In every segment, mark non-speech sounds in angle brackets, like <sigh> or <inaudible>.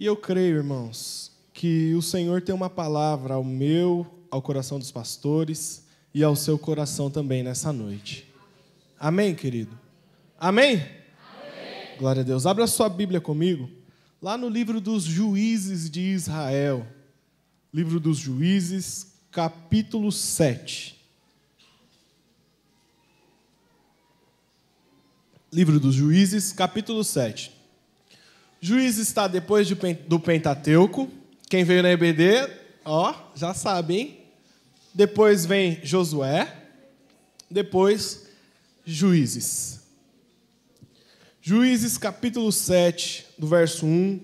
E eu creio, irmãos, que o Senhor tem uma palavra ao meu, ao coração dos pastores e ao seu coração também nessa noite. Amém, querido? Amém? Amém? Glória a Deus. Abra sua Bíblia comigo, lá no livro dos Juízes de Israel. Livro dos Juízes, capítulo 7. Livro dos Juízes, capítulo 7. Juízes está depois de, do Pentateuco. Quem veio na EBD, ó, já sabe, hein? Depois vem Josué. Depois, Juízes. Juízes, capítulo 7, do verso 1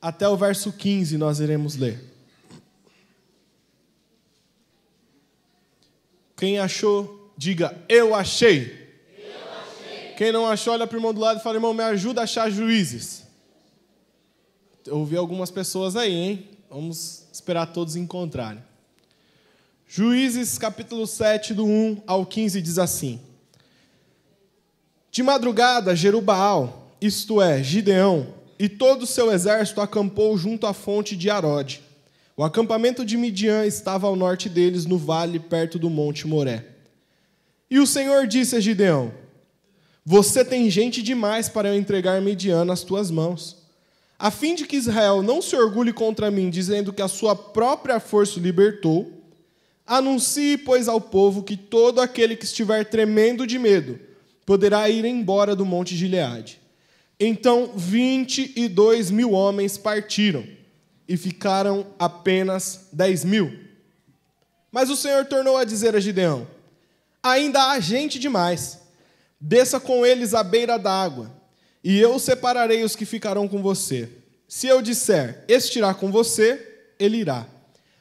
até o verso 15, nós iremos ler. Quem achou, diga, eu achei. Eu achei. Quem não achou, olha para o irmão do lado e fala, irmão, me ajuda a achar juízes. Eu ouvi algumas pessoas aí, hein? Vamos esperar todos encontrarem. Juízes capítulo 7, do 1 ao 15, diz assim: De madrugada, Jerubaal, isto é, Gideão, e todo o seu exército acampou junto à fonte de Arode. O acampamento de Midian estava ao norte deles, no vale perto do Monte Moré. E o Senhor disse a Gideão: Você tem gente demais para eu entregar Midian nas tuas mãos a fim de que Israel não se orgulhe contra mim, dizendo que a sua própria força o libertou, anuncie, pois, ao povo que todo aquele que estiver tremendo de medo poderá ir embora do monte de Gileade. Então vinte e dois mil homens partiram, e ficaram apenas dez mil. Mas o Senhor tornou a dizer a Gideão: Ainda há gente demais, desça com eles à beira da água e eu separarei os que ficarão com você. Se eu disser, este irá com você, ele irá.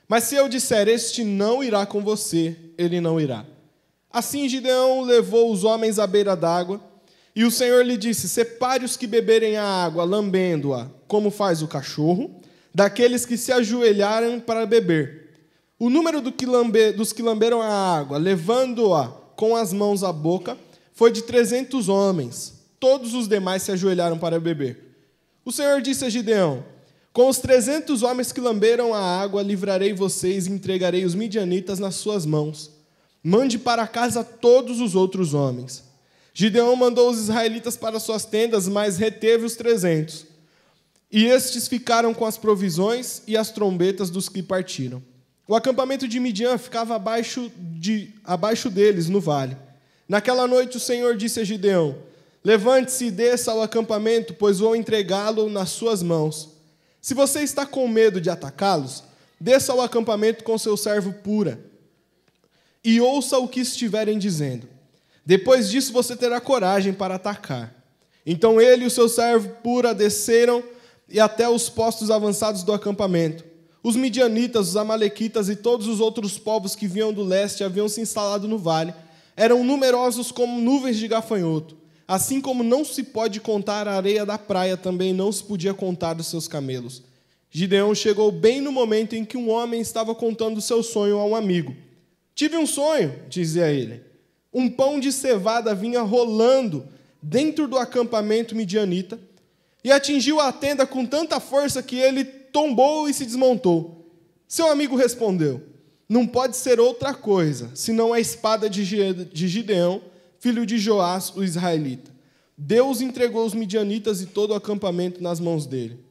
Mas se eu disser, este não irá com você, ele não irá. Assim Gideão levou os homens à beira d'água, e o Senhor lhe disse: Separe os que beberem a água, lambendo-a, como faz o cachorro, daqueles que se ajoelharam para beber. O número do que lambe, dos que lamberam a água, levando-a com as mãos à boca, foi de trezentos homens. Todos os demais se ajoelharam para beber. O Senhor disse a Gideão: Com os trezentos homens que lamberam a água, livrarei vocês e entregarei os midianitas nas suas mãos. Mande para casa todos os outros homens. Gideão mandou os israelitas para suas tendas, mas reteve os trezentos. E estes ficaram com as provisões e as trombetas dos que partiram. O acampamento de Midian ficava abaixo, de, abaixo deles, no vale. Naquela noite o Senhor disse a Gideão: Levante-se e desça ao acampamento, pois vou entregá-lo nas suas mãos. Se você está com medo de atacá-los, desça ao acampamento com seu servo pura e ouça o que estiverem dizendo. Depois disso você terá coragem para atacar. Então ele e o seu servo pura desceram e até os postos avançados do acampamento. Os midianitas, os amalequitas e todos os outros povos que vinham do leste haviam se instalado no vale. Eram numerosos como nuvens de gafanhoto. Assim como não se pode contar a areia da praia, também não se podia contar os seus camelos. Gideão chegou bem no momento em que um homem estava contando seu sonho a um amigo. Tive um sonho, dizia ele. Um pão de cevada vinha rolando dentro do acampamento midianita e atingiu a tenda com tanta força que ele tombou e se desmontou. Seu amigo respondeu: Não pode ser outra coisa senão a espada de Gideão filho de Joás, o israelita. Deus entregou os midianitas e todo o acampamento nas mãos dele.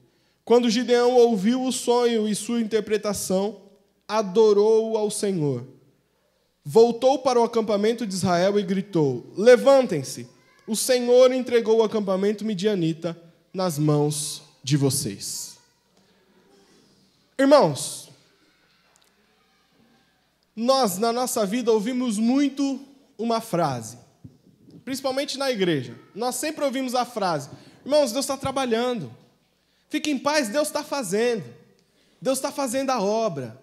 Quando Gideão ouviu o sonho e sua interpretação, adorou ao Senhor. Voltou para o acampamento de Israel e gritou: Levantem-se! O Senhor entregou o acampamento midianita nas mãos de vocês. Irmãos, nós na nossa vida ouvimos muito uma frase: principalmente na igreja, nós sempre ouvimos a frase: irmãos, Deus está trabalhando. Fique em paz, Deus está fazendo. Deus está fazendo a obra.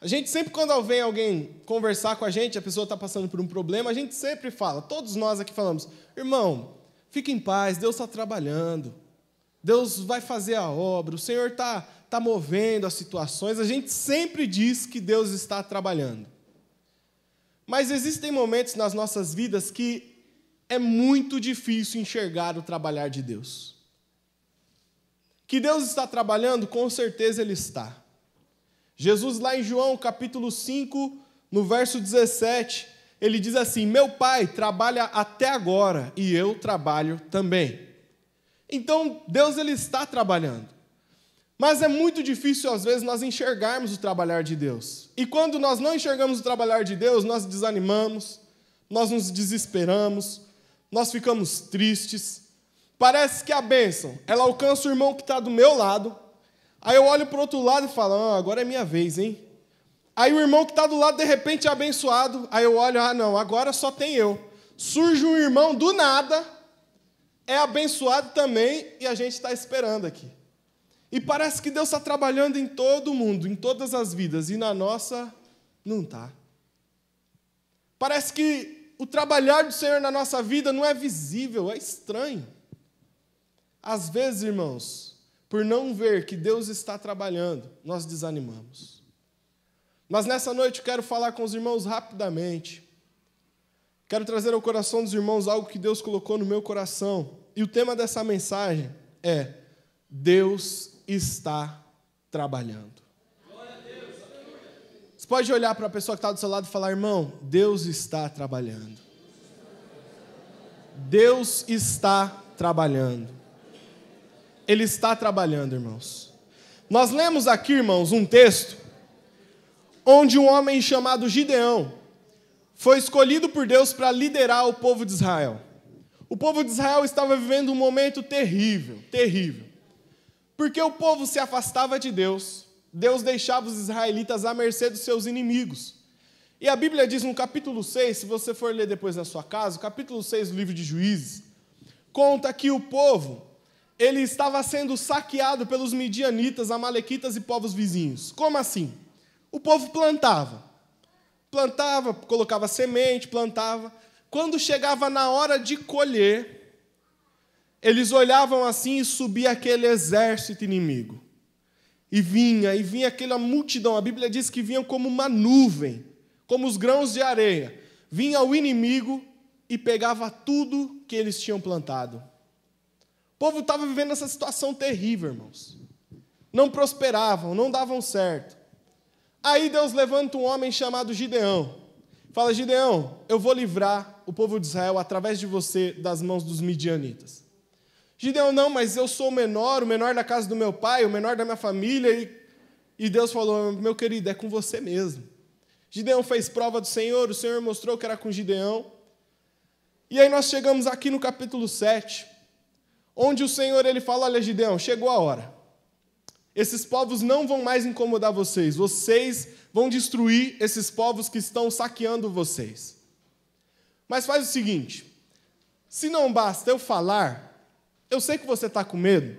A gente sempre, quando vem alguém conversar com a gente, a pessoa está passando por um problema, a gente sempre fala, todos nós aqui falamos, irmão, fique em paz, Deus está trabalhando, Deus vai fazer a obra, o Senhor está tá movendo as situações, a gente sempre diz que Deus está trabalhando. Mas existem momentos nas nossas vidas que é muito difícil enxergar o trabalhar de Deus. Que Deus está trabalhando, com certeza Ele está. Jesus, lá em João capítulo 5, no verso 17, ele diz assim: Meu pai trabalha até agora e eu trabalho também. Então, Deus ele está trabalhando. Mas é muito difícil, às vezes, nós enxergarmos o trabalhar de Deus. E quando nós não enxergamos o trabalhar de Deus, nós desanimamos, nós nos desesperamos, nós ficamos tristes. Parece que a bênção, ela alcança o irmão que está do meu lado. Aí eu olho para o outro lado e falo, ah, agora é minha vez, hein? Aí o irmão que está do lado, de repente, é abençoado. Aí eu olho, ah, não, agora só tem eu. Surge um irmão do nada, é abençoado também, e a gente está esperando aqui. E parece que Deus está trabalhando em todo mundo, em todas as vidas, e na nossa, não está. Parece que o trabalhar do Senhor na nossa vida não é visível, é estranho. Às vezes, irmãos, por não ver que Deus está trabalhando, nós desanimamos. Mas nessa noite eu quero falar com os irmãos rapidamente. Quero trazer ao coração dos irmãos algo que Deus colocou no meu coração. E o tema dessa mensagem é: Deus está trabalhando. Você pode olhar para a pessoa que está do seu lado e falar: irmão, Deus está trabalhando. Deus está trabalhando. Ele está trabalhando, irmãos. Nós lemos aqui, irmãos, um texto onde um homem chamado Gideão foi escolhido por Deus para liderar o povo de Israel. O povo de Israel estava vivendo um momento terrível, terrível. Porque o povo se afastava de Deus, Deus deixava os israelitas à mercê dos seus inimigos. E a Bíblia diz no capítulo 6, se você for ler depois na sua casa, capítulo 6 do livro de Juízes, conta que o povo, ele estava sendo saqueado pelos midianitas, amalequitas e povos vizinhos. Como assim? O povo plantava. Plantava, colocava semente, plantava. Quando chegava na hora de colher, eles olhavam assim e subia aquele exército inimigo. E vinha, e vinha aquela multidão. A Bíblia diz que vinham como uma nuvem, como os grãos de areia. Vinha o inimigo e pegava tudo que eles tinham plantado. O povo estava vivendo essa situação terrível, irmãos. Não prosperavam, não davam certo. Aí Deus levanta um homem chamado Gideão. Fala, Gideão, eu vou livrar o povo de Israel através de você das mãos dos midianitas. Gideão, não, mas eu sou o menor, o menor da casa do meu pai, o menor da minha família. E, e Deus falou: meu querido, é com você mesmo. Gideão fez prova do Senhor, o Senhor mostrou que era com Gideão. E aí nós chegamos aqui no capítulo 7, onde o Senhor ele fala: Olha, Gideão, chegou a hora. Esses povos não vão mais incomodar vocês, vocês vão destruir esses povos que estão saqueando vocês. Mas faz o seguinte: se não basta eu falar, eu sei que você está com medo.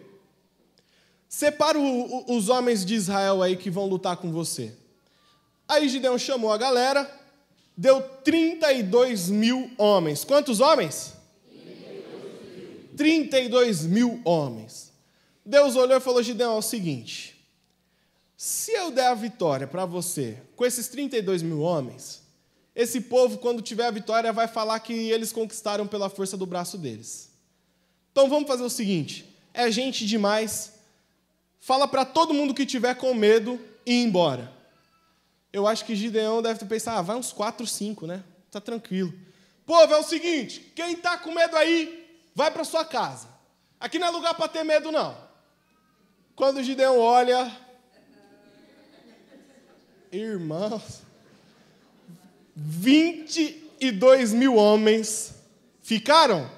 Separa o, o, os homens de Israel aí que vão lutar com você. Aí Gideão chamou a galera, deu 32 mil homens. Quantos homens? 32 mil, 32 mil homens. Deus olhou e falou: Gideão, é o seguinte. Se eu der a vitória para você com esses 32 mil homens, esse povo, quando tiver a vitória, vai falar que eles conquistaram pela força do braço deles. Então vamos fazer o seguinte: é gente demais. Fala para todo mundo que tiver com medo e ir embora. Eu acho que Gideão deve ter pensado, ah, vai uns 4, 5, né? Tá tranquilo. Povo, é o seguinte, quem tá com medo aí, vai para sua casa. Aqui não é lugar para ter medo não. Quando Gideão olha, irmãos, 22 mil homens ficaram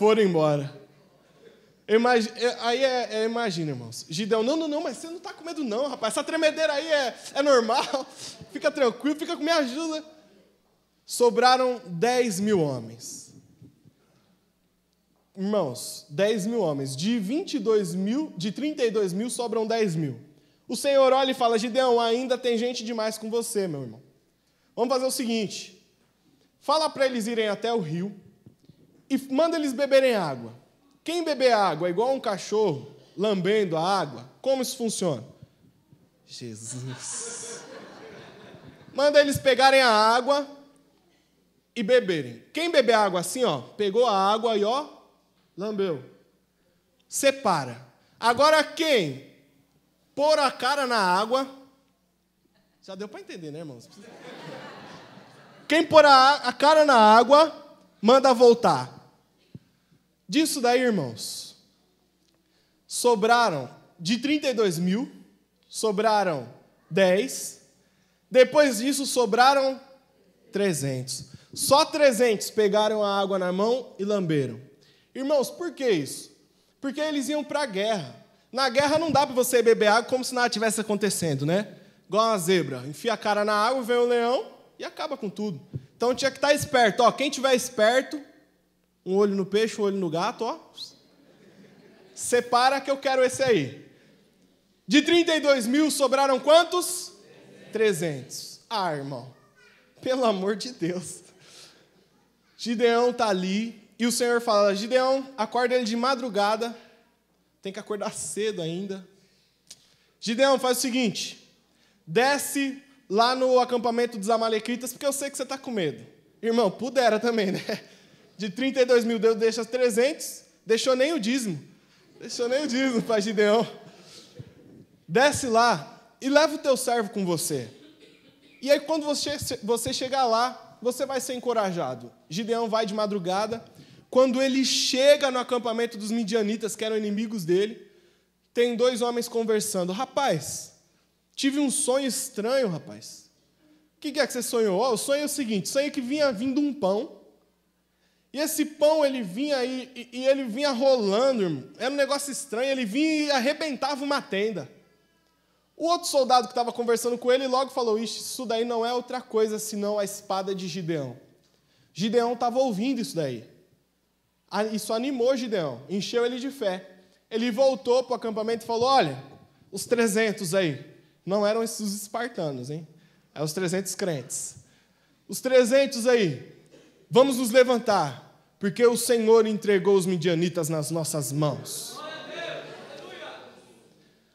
foram embora. Imagina, é, aí é, é, imagina, irmãos. Gideão, não, não, não, mas você não está com medo, não, rapaz. Essa tremedeira aí é, é normal. <laughs> Fica tranquilo, fica com minha ajuda. Sobraram 10 mil homens. Irmãos, 10 mil homens. De 22 mil, de 32 mil, sobram 10 mil. O Senhor olha e fala: Gideão, ainda tem gente demais com você, meu irmão. Vamos fazer o seguinte: fala para eles irem até o rio e manda eles beberem água. Quem beber água é igual um cachorro lambendo a água, como isso funciona? Jesus. Manda eles pegarem a água e beberem. Quem beber água assim, ó, pegou a água e ó, lambeu. Separa. Agora quem pôr a cara na água, já deu para entender, né, irmãos? Quem pôr a, a cara na água, manda voltar. Disso daí, irmãos, sobraram de 32 mil, sobraram 10, depois disso sobraram 300. Só 300 pegaram a água na mão e lamberam. Irmãos, por que isso? Porque eles iam para a guerra. Na guerra não dá para você beber água como se nada estivesse acontecendo, né? Igual uma zebra, enfia a cara na água, vem o leão e acaba com tudo. Então tinha que estar tá esperto. Ó, quem tiver esperto um olho no peixe, um olho no gato, ó. Separa que eu quero esse aí. De 32 mil sobraram quantos? 300. Ah, irmão, pelo amor de Deus. Gideão tá ali e o Senhor fala: Gideão, acorda ele de madrugada. Tem que acordar cedo ainda. Gideão, faz o seguinte: desce lá no acampamento dos Amalequitas, porque eu sei que você está com medo. Irmão, pudera também, né? de 32 mil, Deus deixa 300, deixou nem o dízimo. Deixou nem o dízimo para Gideão. Desce lá e leva o teu servo com você. E aí, quando você, você chegar lá, você vai ser encorajado. Gideão vai de madrugada. Quando ele chega no acampamento dos midianitas, que eram inimigos dele, tem dois homens conversando. Rapaz, tive um sonho estranho, rapaz. O que é que você sonhou? Oh, o sonho é o seguinte: sonhei é que vinha vindo um pão e esse pão, ele vinha aí, e, e, ele vinha rolando, irmão. Era um negócio estranho. Ele vinha e arrebentava uma tenda. O outro soldado que estava conversando com ele logo falou: Ixi, isso daí não é outra coisa senão a espada de Gideão. Gideão estava ouvindo isso daí. Isso animou Gideão, encheu ele de fé. Ele voltou para o acampamento e falou: Olha, os 300 aí. Não eram esses espartanos, hein? É os 300 crentes. Os 300 aí, Vamos nos levantar, porque o Senhor entregou os midianitas nas nossas mãos.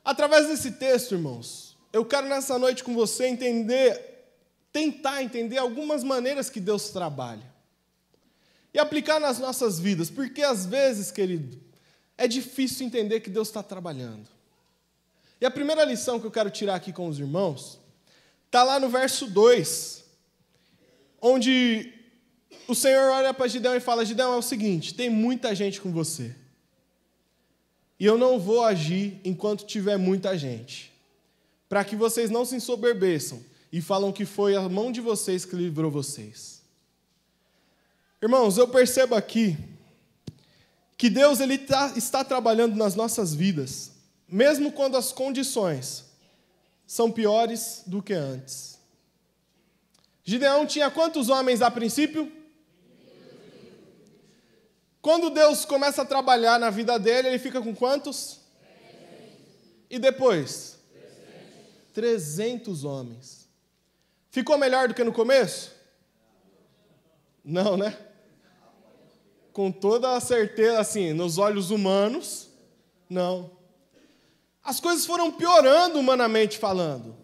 Através desse texto, irmãos, eu quero nessa noite com você entender, tentar entender algumas maneiras que Deus trabalha e aplicar nas nossas vidas, porque às vezes, querido, é difícil entender que Deus está trabalhando. E a primeira lição que eu quero tirar aqui com os irmãos está lá no verso 2, onde o Senhor olha para Gideão e fala: Gideão, é o seguinte, tem muita gente com você. E eu não vou agir enquanto tiver muita gente. Para que vocês não se ensoberbeçam e falam que foi a mão de vocês que livrou vocês. Irmãos, eu percebo aqui que Deus ele tá, está trabalhando nas nossas vidas, mesmo quando as condições são piores do que antes. Gideão tinha quantos homens a princípio? Quando Deus começa a trabalhar na vida dele, ele fica com quantos? E depois? 300 homens. Ficou melhor do que no começo? Não, né? Com toda a certeza, assim, nos olhos humanos, não. As coisas foram piorando humanamente falando.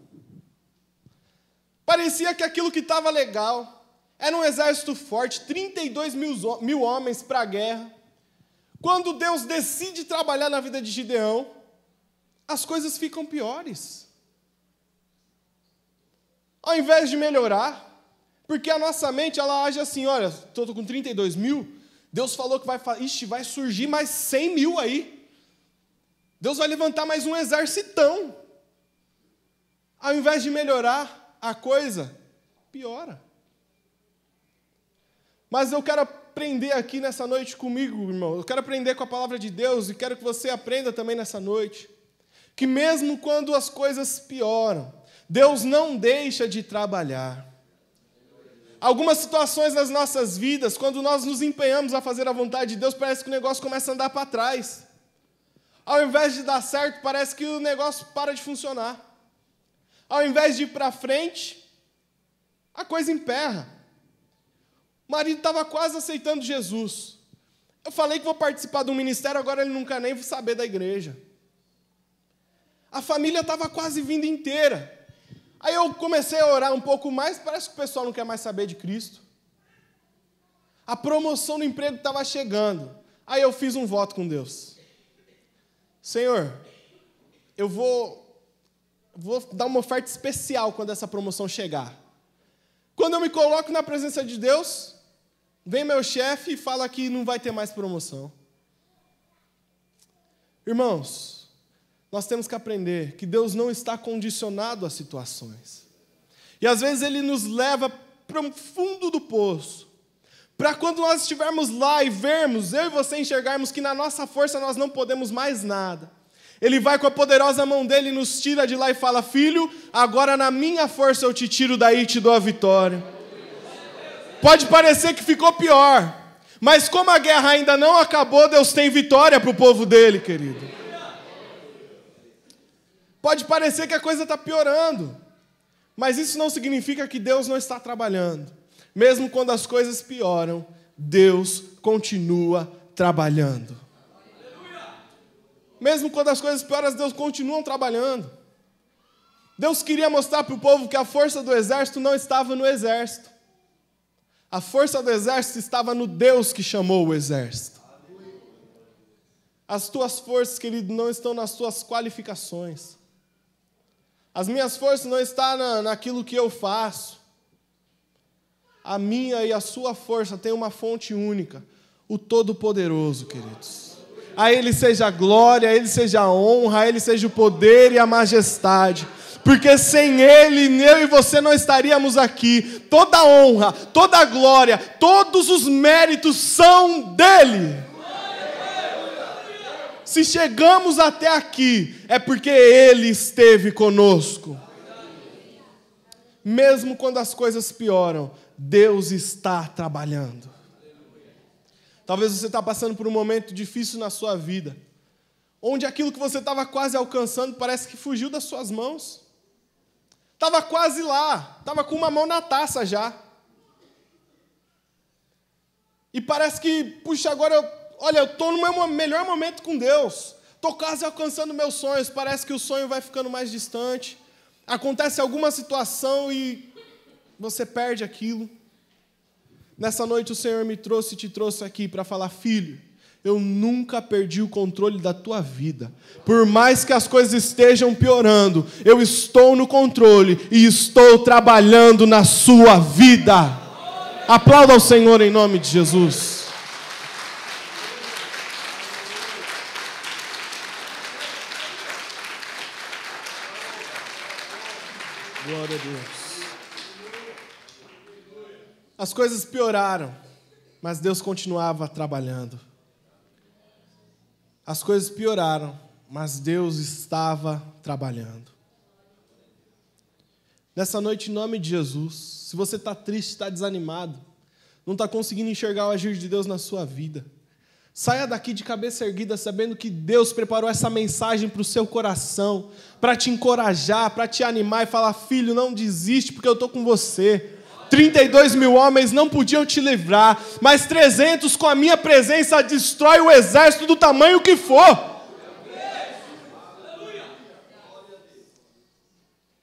Parecia que aquilo que estava legal, era um exército forte, 32 mil, mil homens para a guerra. Quando Deus decide trabalhar na vida de Gideão, as coisas ficam piores. Ao invés de melhorar, porque a nossa mente ela age assim: olha, estou com 32 mil, Deus falou que vai, ixi, vai surgir mais 100 mil aí. Deus vai levantar mais um exercitão. Ao invés de melhorar a coisa, piora. Mas eu quero aprender aqui nessa noite comigo, irmão. Eu quero aprender com a palavra de Deus e quero que você aprenda também nessa noite. Que mesmo quando as coisas pioram, Deus não deixa de trabalhar. Algumas situações nas nossas vidas, quando nós nos empenhamos a fazer a vontade de Deus, parece que o negócio começa a andar para trás. Ao invés de dar certo, parece que o negócio para de funcionar. Ao invés de ir para frente, a coisa emperra. O marido estava quase aceitando Jesus. Eu falei que vou participar do ministério, agora ele nunca nem vai saber da igreja. A família estava quase vindo inteira. Aí eu comecei a orar um pouco mais, parece que o pessoal não quer mais saber de Cristo. A promoção do emprego estava chegando. Aí eu fiz um voto com Deus. Senhor, eu vou, vou dar uma oferta especial quando essa promoção chegar. Quando eu me coloco na presença de Deus, Vem meu chefe e fala que não vai ter mais promoção. Irmãos, nós temos que aprender que Deus não está condicionado a situações. E às vezes ele nos leva para o fundo do poço. Para quando nós estivermos lá e vermos, eu e você enxergarmos que na nossa força nós não podemos mais nada. Ele vai com a poderosa mão dele e nos tira de lá e fala: Filho, agora na minha força eu te tiro daí e te dou a vitória. Pode parecer que ficou pior, mas como a guerra ainda não acabou, Deus tem vitória para o povo dele, querido. Pode parecer que a coisa está piorando, mas isso não significa que Deus não está trabalhando. Mesmo quando as coisas pioram, Deus continua trabalhando. Mesmo quando as coisas pioram, Deus continua trabalhando. Deus queria mostrar para o povo que a força do exército não estava no exército. A força do exército estava no Deus que chamou o exército. As tuas forças, querido, não estão nas tuas qualificações. As minhas forças não estão na, naquilo que eu faço. A minha e a sua força tem uma fonte única, o Todo-Poderoso, queridos. A Ele seja a glória, a Ele seja a honra, a Ele seja o poder e a majestade porque sem Ele, eu e você não estaríamos aqui. Toda honra, toda glória, todos os méritos são dele. Se chegamos até aqui, é porque Ele esteve conosco. Mesmo quando as coisas pioram, Deus está trabalhando. Talvez você está passando por um momento difícil na sua vida, onde aquilo que você estava quase alcançando parece que fugiu das suas mãos. Estava quase lá, estava com uma mão na taça já. E parece que, puxa, agora eu, olha, eu estou no meu melhor momento com Deus, estou quase alcançando meus sonhos, parece que o sonho vai ficando mais distante. Acontece alguma situação e você perde aquilo. Nessa noite o Senhor me trouxe e te trouxe aqui para falar, filho eu nunca perdi o controle da tua vida. Por mais que as coisas estejam piorando, eu estou no controle e estou trabalhando na sua vida. Aplauda ao Senhor em nome de Jesus. Glória a Deus. As coisas pioraram, mas Deus continuava trabalhando as coisas pioraram, mas Deus estava trabalhando. Nessa noite, em nome de Jesus, se você está triste, está desanimado, não está conseguindo enxergar o agir de Deus na sua vida, saia daqui de cabeça erguida, sabendo que Deus preparou essa mensagem para o seu coração, para te encorajar, para te animar e falar: filho, não desiste, porque eu estou com você. 32 mil homens não podiam te livrar, mas 300 com a minha presença destrói o exército do tamanho que for.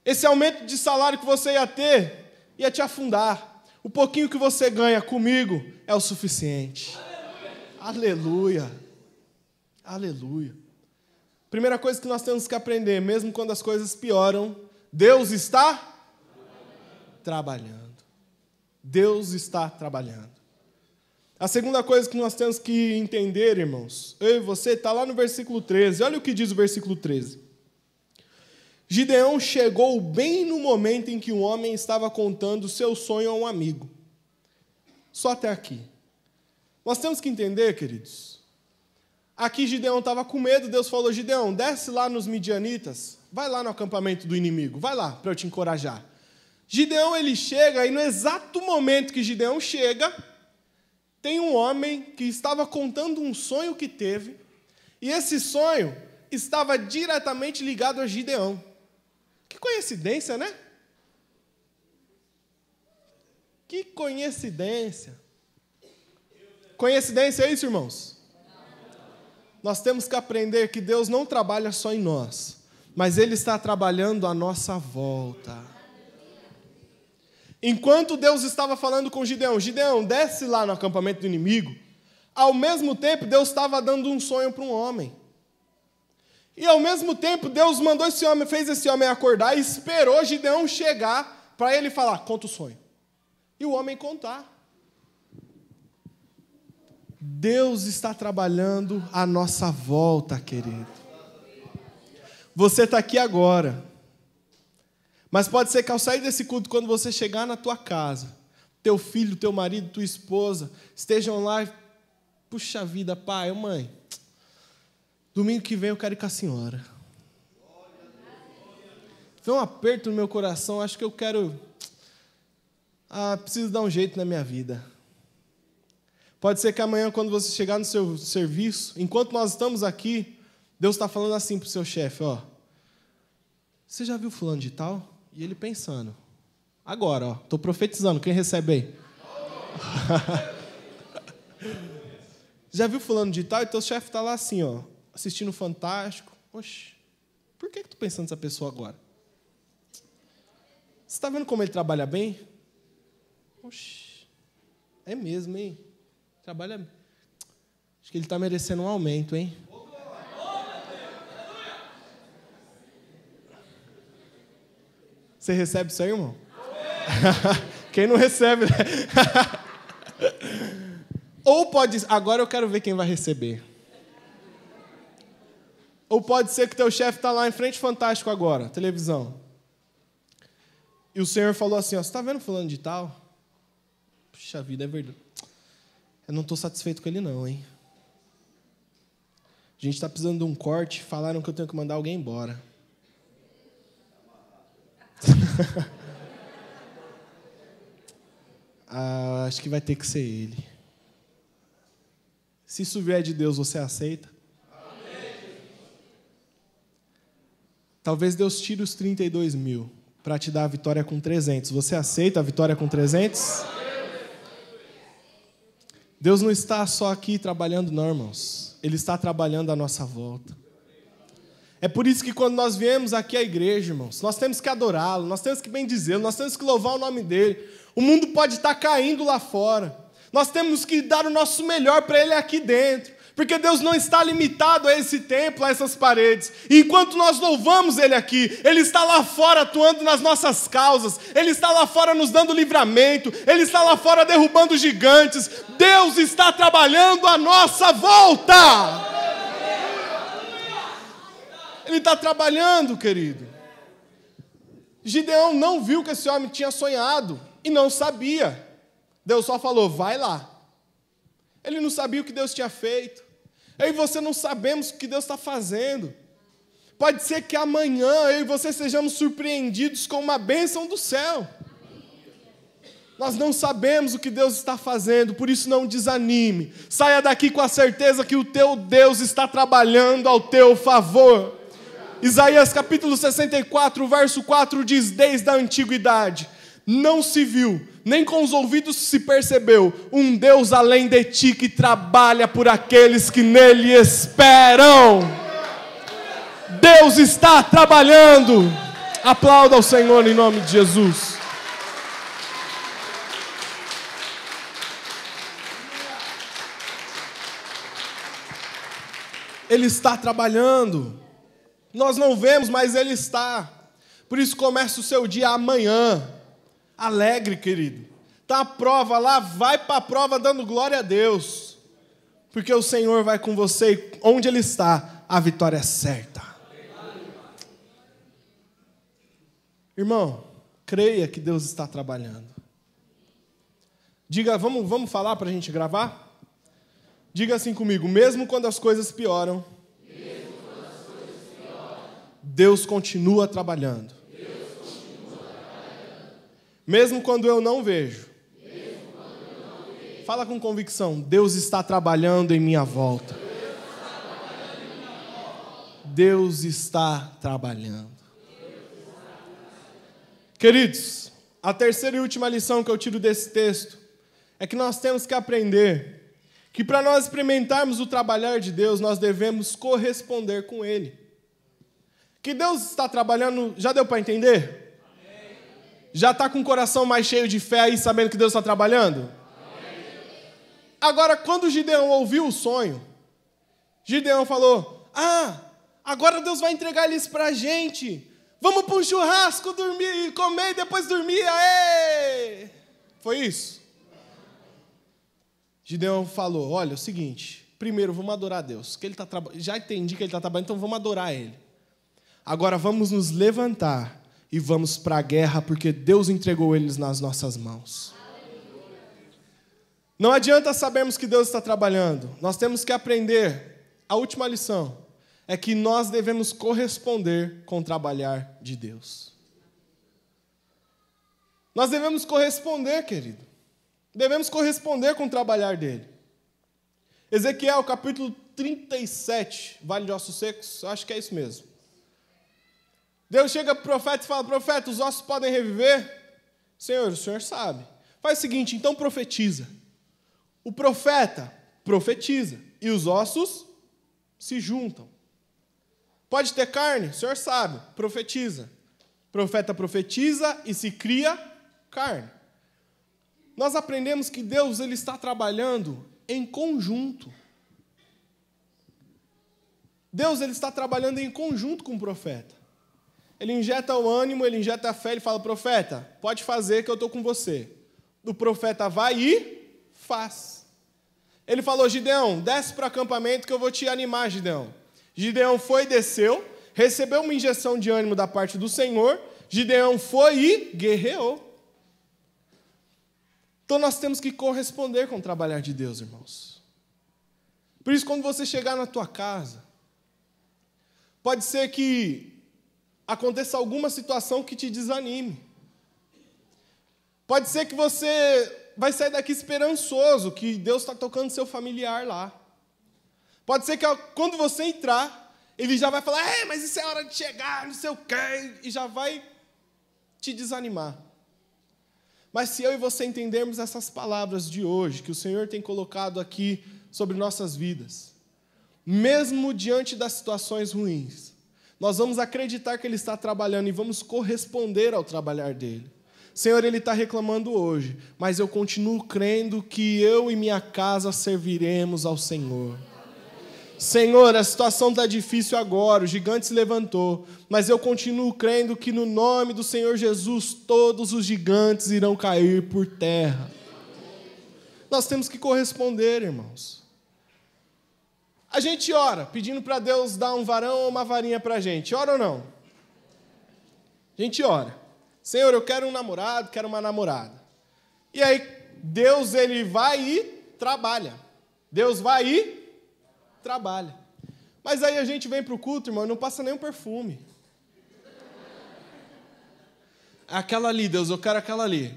Esse aumento de salário que você ia ter ia te afundar. O pouquinho que você ganha comigo é o suficiente. Aleluia. Aleluia. Primeira coisa que nós temos que aprender, mesmo quando as coisas pioram, Deus está trabalhando. Deus está trabalhando. A segunda coisa que nós temos que entender, irmãos, eu e você, está lá no versículo 13. Olha o que diz o versículo 13. Gideão chegou bem no momento em que um homem estava contando seu sonho a um amigo. Só até aqui. Nós temos que entender, queridos. Aqui Gideão estava com medo, Deus falou: Gideão, desce lá nos midianitas, vai lá no acampamento do inimigo, vai lá para eu te encorajar. Gideão ele chega e no exato momento que Gideão chega, tem um homem que estava contando um sonho que teve, e esse sonho estava diretamente ligado a Gideão. Que coincidência, né? Que coincidência. Coincidência é isso, irmãos? Nós temos que aprender que Deus não trabalha só em nós, mas Ele está trabalhando à nossa volta. Enquanto Deus estava falando com Gideão, Gideão, desce lá no acampamento do inimigo. Ao mesmo tempo, Deus estava dando um sonho para um homem. E ao mesmo tempo, Deus mandou esse homem, fez esse homem acordar e esperou Gideão chegar para ele falar: conta o sonho. E o homem contar. Deus está trabalhando à nossa volta, querido. Você está aqui agora. Mas pode ser que ao sair desse culto, quando você chegar na tua casa, teu filho, teu marido, tua esposa estejam lá e, puxa vida, pai, mãe, domingo que vem eu quero ir com a senhora. Foi um aperto no meu coração, acho que eu quero. Ah, preciso dar um jeito na minha vida. Pode ser que amanhã, quando você chegar no seu serviço, enquanto nós estamos aqui, Deus está falando assim para o seu chefe: ó, você já viu fulano de tal? E ele pensando. Agora, ó, tô profetizando, quem recebe aí? <laughs> Já viu fulano de tal? E então teu chefe tá lá assim, ó, assistindo Fantástico. Oxe, por que, que tu pensando nessa pessoa agora? Você está vendo como ele trabalha bem? Oxe, é mesmo, hein? Trabalha. Acho que ele está merecendo um aumento, hein? Você recebe isso aí, irmão? <laughs> quem não recebe, né? <laughs> Ou pode, agora eu quero ver quem vai receber. Ou pode ser que teu chefe está lá em frente fantástico agora, televisão. E o Senhor falou assim: ó, você está vendo fulano de tal? Puxa vida, é verdade. Eu não estou satisfeito com ele, não, hein? A gente está precisando de um corte. Falaram que eu tenho que mandar alguém embora. <laughs> ah, acho que vai ter que ser ele. Se isso vier de Deus, você aceita? Talvez Deus tire os 32 mil para te dar a vitória com 300. Você aceita a vitória com 300? Deus não está só aqui trabalhando, não, irmãos. Ele está trabalhando à nossa volta. É por isso que quando nós viemos aqui à igreja, irmãos, nós temos que adorá-lo, nós temos que bendizê-lo, nós temos que louvar o nome dele. O mundo pode estar caindo lá fora. Nós temos que dar o nosso melhor para ele aqui dentro. Porque Deus não está limitado a esse templo, a essas paredes. E enquanto nós louvamos Ele aqui, Ele está lá fora atuando nas nossas causas, Ele está lá fora nos dando livramento, Ele está lá fora derrubando gigantes. Deus está trabalhando a nossa volta. Ele está trabalhando, querido. Gideão não viu que esse homem tinha sonhado e não sabia. Deus só falou: vai lá. Ele não sabia o que Deus tinha feito. Eu e você não sabemos o que Deus está fazendo. Pode ser que amanhã eu e você sejamos surpreendidos com uma bênção do céu. Nós não sabemos o que Deus está fazendo, por isso não desanime. Saia daqui com a certeza que o teu Deus está trabalhando ao teu favor. Isaías capítulo 64, verso 4 diz: Desde a antiguidade não se viu, nem com os ouvidos se percebeu, um Deus além de ti que trabalha por aqueles que nele esperam. Deus está trabalhando. Aplauda ao Senhor em nome de Jesus. Ele está trabalhando. Nós não vemos, mas Ele está. Por isso, começa o seu dia amanhã. Alegre, querido. Está a prova lá, vai para a prova dando glória a Deus. Porque o Senhor vai com você e onde Ele está, a vitória é certa. Irmão, creia que Deus está trabalhando. Diga, vamos, vamos falar para a gente gravar? Diga assim comigo: mesmo quando as coisas pioram, Deus continua trabalhando. Deus continua trabalhando. Mesmo, quando Mesmo quando eu não vejo. Fala com convicção, Deus está trabalhando em minha volta. Deus está trabalhando. Queridos, a terceira e última lição que eu tiro desse texto é que nós temos que aprender que para nós experimentarmos o trabalhar de Deus, nós devemos corresponder com Ele. Que Deus está trabalhando, já deu para entender? Amém. Já está com o coração mais cheio de fé e sabendo que Deus está trabalhando? Amém. Agora, quando Gideão ouviu o sonho, Gideão falou: Ah, agora Deus vai entregar eles para a gente. Vamos para um churrasco dormir, comer e depois dormir. Aê! Foi isso? Gideão falou: Olha, é o seguinte. Primeiro, vamos adorar a Deus. Que ele tá, já entendi que ele está trabalhando, então vamos adorar ele. Agora vamos nos levantar e vamos para a guerra, porque Deus entregou eles nas nossas mãos. Não adianta sabermos que Deus está trabalhando. Nós temos que aprender. A última lição é que nós devemos corresponder com o trabalhar de Deus. Nós devemos corresponder, querido. Devemos corresponder com o trabalhar dele. Ezequiel capítulo 37, Vale de Ossos Secos, acho que é isso mesmo. Deus chega para o profeta e fala: profeta, os ossos podem reviver? Senhor, o senhor sabe. Faz o seguinte, então profetiza. O profeta profetiza e os ossos se juntam. Pode ter carne? O senhor sabe. Profetiza. O profeta profetiza e se cria carne. Nós aprendemos que Deus ele está trabalhando em conjunto. Deus ele está trabalhando em conjunto com o profeta. Ele injeta o ânimo, ele injeta a fé, ele fala: profeta, pode fazer que eu estou com você. O profeta vai e faz. Ele falou: Gideão, desce para o acampamento que eu vou te animar, Gideão. Gideão foi e desceu, recebeu uma injeção de ânimo da parte do Senhor. Gideão foi e guerreou. Então nós temos que corresponder com o trabalhar de Deus, irmãos. Por isso, quando você chegar na tua casa, pode ser que aconteça alguma situação que te desanime. Pode ser que você vai sair daqui esperançoso que Deus está tocando seu familiar lá. Pode ser que quando você entrar, ele já vai falar: é, mas isso é hora de chegar, não sei o quê, e já vai te desanimar. Mas se eu e você entendermos essas palavras de hoje, que o Senhor tem colocado aqui sobre nossas vidas, mesmo diante das situações ruins, nós vamos acreditar que Ele está trabalhando e vamos corresponder ao trabalhar dele. Senhor, Ele está reclamando hoje, mas eu continuo crendo que eu e minha casa serviremos ao Senhor. Senhor, a situação está difícil agora, o gigante se levantou, mas eu continuo crendo que no nome do Senhor Jesus todos os gigantes irão cair por terra. Nós temos que corresponder, irmãos. A gente ora, pedindo para Deus dar um varão ou uma varinha para a gente. Ora ou não? A gente ora. Senhor, eu quero um namorado, quero uma namorada. E aí, Deus, ele vai e trabalha. Deus vai e trabalha. Mas aí a gente vem para o culto, irmão, e não passa nem um perfume. Aquela ali, Deus, eu quero aquela ali.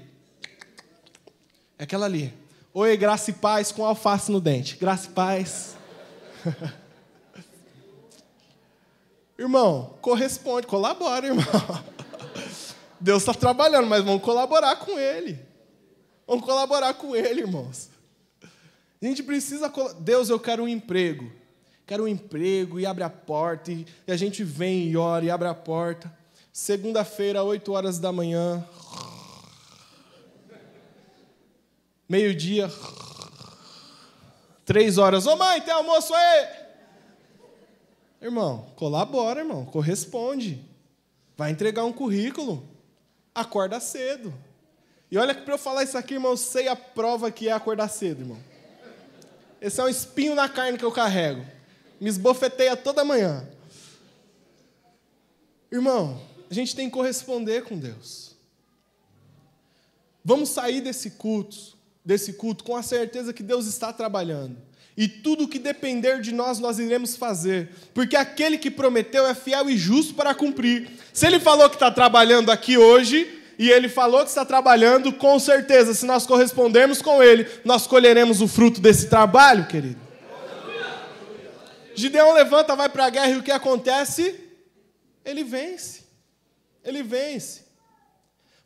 Aquela ali. Oi, graça e paz com alface no dente. Graça e paz. <laughs> irmão, corresponde, colabora, irmão. <laughs> Deus está trabalhando, mas vamos colaborar com Ele. Vamos colaborar com Ele, irmãos. A gente precisa. Deus, eu quero um emprego. Quero um emprego e abre a porta. E a gente vem e ora e abre a porta. Segunda-feira, 8 horas da manhã. Meio-dia. Três horas, ô mãe, tem almoço aí! Irmão, colabora, irmão, corresponde. Vai entregar um currículo. Acorda cedo. E olha que para eu falar isso aqui, irmão, eu sei a prova que é acordar cedo, irmão. Esse é um espinho na carne que eu carrego. Me esbofeteia toda manhã. Irmão, a gente tem que corresponder com Deus. Vamos sair desse culto desse culto com a certeza que Deus está trabalhando. E tudo o que depender de nós, nós iremos fazer, porque aquele que prometeu é fiel e justo para cumprir. Se ele falou que está trabalhando aqui hoje, e ele falou que está trabalhando, com certeza, se nós correspondermos com ele, nós colheremos o fruto desse trabalho, querido. Gideão levanta, vai para a guerra e o que acontece? Ele vence. Ele vence.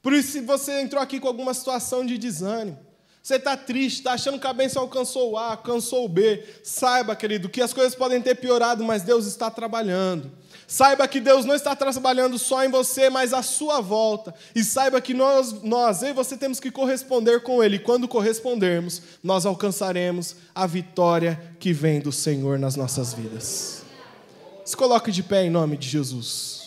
Por isso, se você entrou aqui com alguma situação de desânimo, você está triste, está achando que a bênção alcançou o A, alcançou o B. Saiba, querido, que as coisas podem ter piorado, mas Deus está trabalhando. Saiba que Deus não está trabalhando só em você, mas à sua volta. E saiba que nós, nós eu e você temos que corresponder com Ele. Quando correspondermos, nós alcançaremos a vitória que vem do Senhor nas nossas vidas. Se coloque de pé em nome de Jesus.